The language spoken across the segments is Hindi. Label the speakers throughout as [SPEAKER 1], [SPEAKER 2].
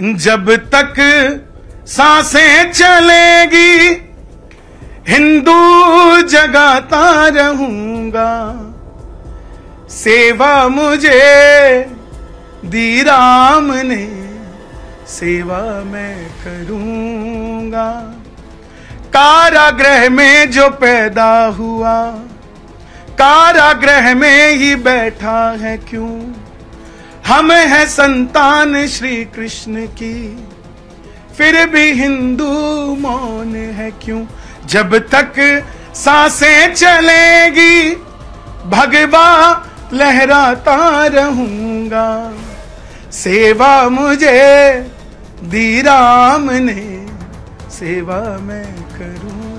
[SPEAKER 1] जब तक सांसें चलेगी हिंदू जगाता रहूंगा सेवा मुझे दी राम ने सेवा मैं करूंगा कारागृह में जो पैदा हुआ कारागृह में ही बैठा है क्यों हमें है संतान श्री कृष्ण की फिर भी हिंदू मौन है क्यों जब तक सांसें चलेगी भगवा लहराता रहूंगा सेवा मुझे दी राम ने सेवा मैं करूं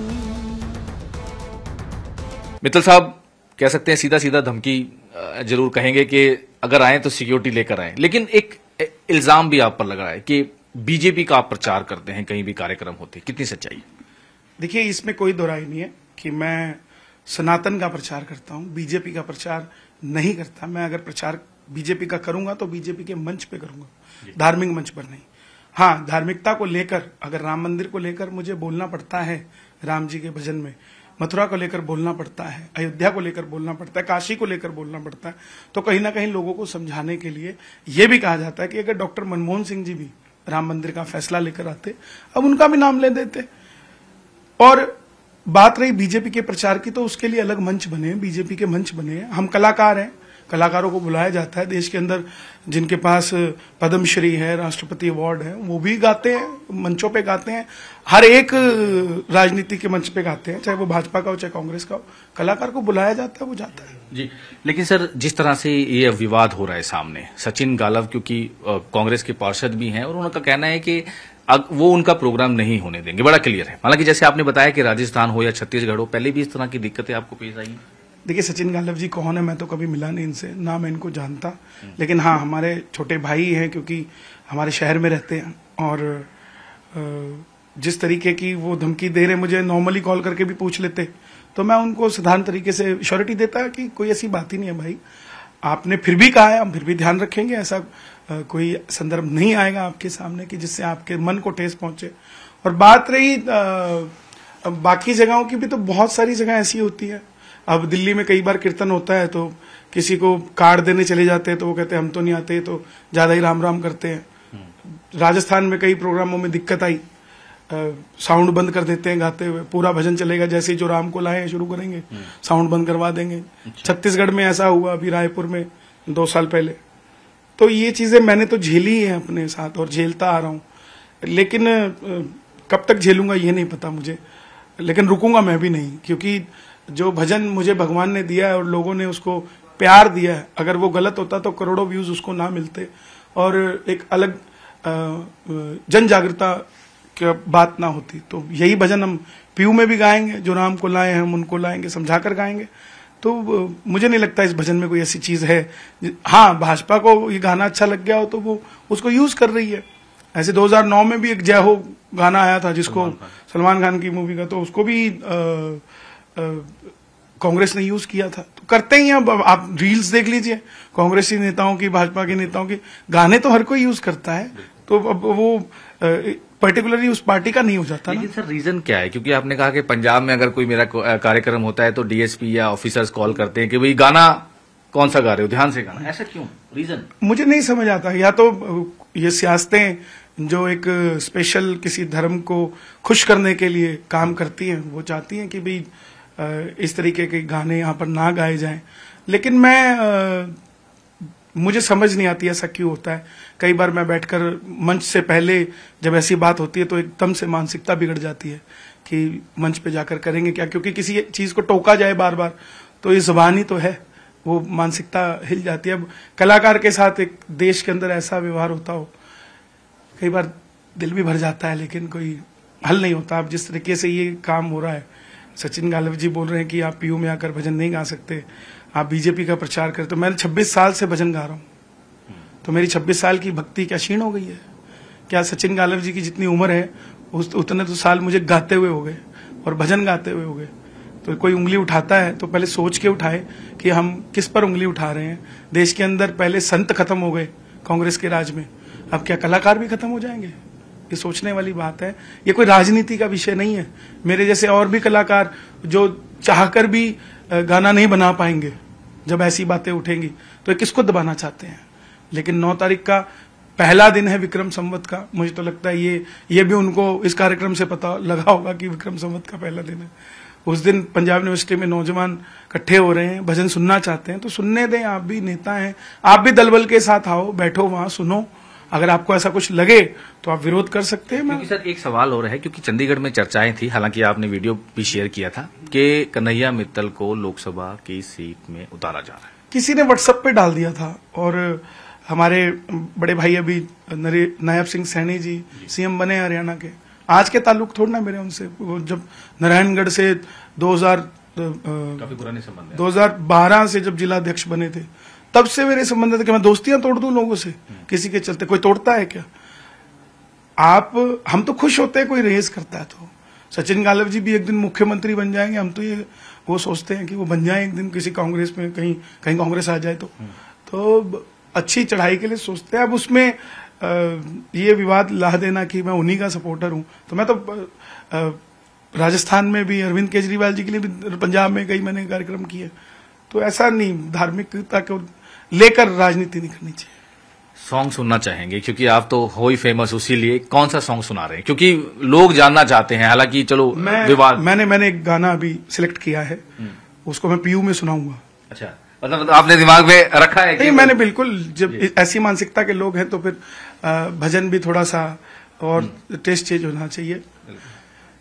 [SPEAKER 2] मित्र साहब कह सकते हैं सीधा सीधा धमकी जरूर कहेंगे कि अगर आए तो सिक्योरिटी लेकर आए लेकिन एक इल्जाम भी आप पर लग रहा है कि बीजेपी का आप प्रचार करते हैं कहीं भी कार्यक्रम होते कितनी सच्चाई देखिए
[SPEAKER 1] इसमें कोई दोराई नहीं है कि मैं सनातन का प्रचार करता हूं बीजेपी का प्रचार नहीं करता मैं अगर प्रचार बीजेपी का करूंगा तो बीजेपी के मंच पे करूंगा धार्मिक मंच पर नहीं हाँ धार्मिकता को लेकर अगर राम मंदिर को लेकर मुझे बोलना पड़ता है राम जी के भजन में मथुरा को लेकर बोलना पड़ता है अयोध्या को लेकर बोलना पड़ता है काशी को लेकर बोलना पड़ता है तो कहीं ना कहीं लोगों को समझाने के लिए यह भी कहा जाता है कि अगर डॉक्टर मनमोहन सिंह जी भी राम मंदिर का फैसला लेकर आते अब उनका भी नाम ले देते और बात रही बीजेपी के प्रचार की तो उसके लिए अलग मंच बने बीजेपी के मंच बने हम कलाकार हैं कलाकारों को बुलाया जाता है देश के अंदर जिनके पास पद्मश्री है राष्ट्रपति अवार्ड है वो भी गाते हैं मंचों पे गाते हैं हर एक राजनीति के मंच पे गाते हैं चाहे वो भाजपा का हो चाहे कांग्रेस का हो कलाकार को बुलाया जाता है वो जाता है
[SPEAKER 2] जी लेकिन सर जिस तरह से ये विवाद हो रहा है सामने सचिन गालव क्योंकि कांग्रेस के पार्षद भी हैं और उनका कहना है कि अब वो उनका प्रोग्राम नहीं होने देंगे बड़ा क्लियर है हालांकि जैसे आपने बताया कि राजस्थान हो या छत्तीसगढ़ हो पहले भी इस तरह की दिक्कतें आपको पेश आई
[SPEAKER 1] देखिए सचिन गालव जी कौन है मैं तो कभी मिला नहीं इनसे ना मैं इनको जानता लेकिन हाँ हमारे छोटे भाई हैं क्योंकि हमारे शहर में रहते हैं और जिस तरीके की वो धमकी दे रहे मुझे नॉर्मली कॉल करके भी पूछ लेते तो मैं उनको साधारण तरीके से श्योरिटी देता कि कोई ऐसी बात ही नहीं है भाई आपने फिर भी कहा है हम फिर भी ध्यान रखेंगे ऐसा कोई संदर्भ नहीं आएगा आपके सामने कि जिससे आपके मन को ठेस पहुंचे और बात रही बाकी जगहों की भी तो बहुत सारी जगह ऐसी होती है अब दिल्ली में कई बार कीर्तन होता है तो किसी को कार्ड देने चले जाते हैं तो वो कहते हैं हम तो नहीं आते तो ज्यादा ही राम राम करते हैं हम्म। राजस्थान में कई प्रोग्रामों में दिक्कत आई साउंड बंद कर देते हैं गाते हुए पूरा भजन चलेगा जैसे ही जो राम को लाए शुरू करेंगे हम्म। साउंड बंद करवा देंगे अच्छा। छत्तीसगढ़ में ऐसा हुआ अभी रायपुर में दो साल पहले तो ये चीजें मैंने तो झेली है अपने साथ और झेलता आ रहा हूं लेकिन कब तक झेलूंगा ये नहीं पता मुझे लेकिन रुकूंगा मैं भी नहीं क्योंकि जो भजन मुझे भगवान ने दिया है और लोगों ने उसको प्यार दिया है अगर वो गलत होता तो करोड़ों व्यूज उसको ना मिलते और एक अलग जन जागृता बात ना होती तो यही भजन हम पीयू में भी गाएंगे जो राम को लाए हम उनको लाएंगे समझा कर गाएंगे तो मुझे नहीं लगता इस भजन में कोई ऐसी चीज है हाँ भाजपा को ये गाना अच्छा लग गया हो तो वो उसको यूज कर रही है ऐसे 2009 में भी एक जय हो गाना आया था जिसको सलमान खान की मूवी का तो उसको भी आ, कांग्रेस ने यूज किया था तो करते ही अब आप रील्स देख लीजिए कांग्रेसी नेताओं की भाजपा के नेताओं के गाने तो हर कोई यूज करता है तो अब वो पर्टिकुलरली उस पार्टी का नहीं हो जाता लेकिन सर
[SPEAKER 2] रीजन क्या है क्योंकि आपने कहा कि पंजाब में अगर कोई मेरा कार्यक्रम होता है तो डीएसपी या ऑफिसर्स कॉल करते हैं कि भाई गाना कौन सा गा रहे हो ध्यान से गाना ऐसा क्यों रीजन
[SPEAKER 1] मुझे नहीं समझ आता या तो ये सियासतें जो एक स्पेशल किसी धर्म को खुश करने के लिए काम करती हैं वो चाहती हैं कि भाई इस तरीके के गाने यहाँ पर ना गाए जाएं लेकिन मैं मुझे समझ नहीं आती ऐसा क्यों होता है कई बार मैं बैठकर मंच से पहले जब ऐसी बात होती है तो एकदम से मानसिकता बिगड़ जाती है कि मंच पे जाकर करेंगे क्या क्योंकि किसी चीज को टोका जाए बार बार तो ये जबानी तो है वो मानसिकता हिल जाती है अब कलाकार के साथ एक देश के अंदर ऐसा व्यवहार होता हो कई बार दिल भी भर जाता है लेकिन कोई हल नहीं होता अब जिस तरीके से ये काम हो रहा है सचिन गालव जी बोल रहे हैं कि आप पीयू में आकर भजन नहीं गा सकते आप बीजेपी का प्रचार करते मैं 26 साल से भजन गा रहा हूँ तो मेरी 26 साल की भक्ति क्या क्षीण हो गई है क्या सचिन गालव जी की जितनी उम्र है उस उतने तो साल मुझे गाते हुए हो गए और भजन गाते हुए हो गए तो कोई उंगली उठाता है तो पहले सोच के उठाए कि हम किस पर उंगली उठा रहे हैं देश के अंदर पहले संत खत्म हो गए कांग्रेस के राज में अब क्या कलाकार भी खत्म हो जाएंगे ये सोचने वाली बात है ये कोई राजनीति का विषय नहीं है मेरे जैसे और भी कलाकार जो चाहकर भी गाना नहीं बना पाएंगे जब ऐसी बातें उठेंगी तो किसको दबाना चाहते हैं लेकिन नौ तारीख का पहला दिन है विक्रम संवत का मुझे तो लगता है ये ये भी उनको इस कार्यक्रम से पता लगा होगा कि विक्रम संवत का पहला दिन है उस दिन पंजाब यूनिवर्सिटी में नौजवान इकट्ठे हो रहे हैं भजन सुनना चाहते हैं तो सुनने दें आप भी नेता हैं आप भी दलबल के साथ आओ बैठो वहां सुनो अगर आपको ऐसा कुछ लगे
[SPEAKER 2] तो आप विरोध कर सकते हैं क्योंकि सर एक सवाल हो रहा है क्योंकि चंडीगढ़ में चर्चाएं थी हालांकि आपने वीडियो भी शेयर किया था कि कन्हैया मित्तल को लोकसभा की सीट में उतारा जा रहा है
[SPEAKER 1] किसी ने व्हाट्सएप पे डाल दिया था और हमारे बड़े भाई अभी नायब सिंह सैनी जी सीएम बने हरियाणा के आज के ताल्लुक थोड़ा ना मेरे उनसे जब नारायणगढ़ से दो दो हजार हजार बारह से जब जिला अध्यक्ष बने थे तब से मेरे संबंध है कि मैं दोस्तियां तोड़ दूं लोगों से किसी के चलते कोई तोड़ता है क्या आप हम तो खुश होते हैं कोई रेस करता है तो सचिन गालव जी भी एक दिन मुख्यमंत्री बन जाएंगे हम तो ये वो सोचते हैं कि वो बन जाए एक दिन किसी कांग्रेस में कहीं कहीं कांग्रेस आ जाए तो तो अच्छी चढ़ाई के लिए सोचते हैं अब उसमें आ, ये विवाद ला देना कि मैं उन्हीं का सपोर्टर हूं तो मैं तो आ, राजस्थान में भी अरविंद केजरीवाल जी के लिए भी पंजाब में कई मैंने कार्यक्रम किए तो ऐसा नहीं धार्मिकता को लेकर राजनीति नहीं करनी चाहिए
[SPEAKER 2] सॉन्ग सुनना चाहेंगे क्योंकि आप तो हो ही फेमस उसी लिए कौन सा सॉन्ग सुना रहे हैं क्योंकि लोग जानना चाहते हैं हालांकि चलो मैं, विवाद मैंने मैंने एक
[SPEAKER 1] गाना अभी सिलेक्ट किया है हम्म। उसको मैं पीयू में सुनाऊंगा
[SPEAKER 2] अच्छा मतलब, मतलब आपने दिमाग में रखा है नहीं मैंने
[SPEAKER 1] बिल्कुल जब ऐसी मानसिकता के लोग हैं तो फिर भजन भी थोड़ा सा और टेस्ट हम्म। चेंज होना चाहिए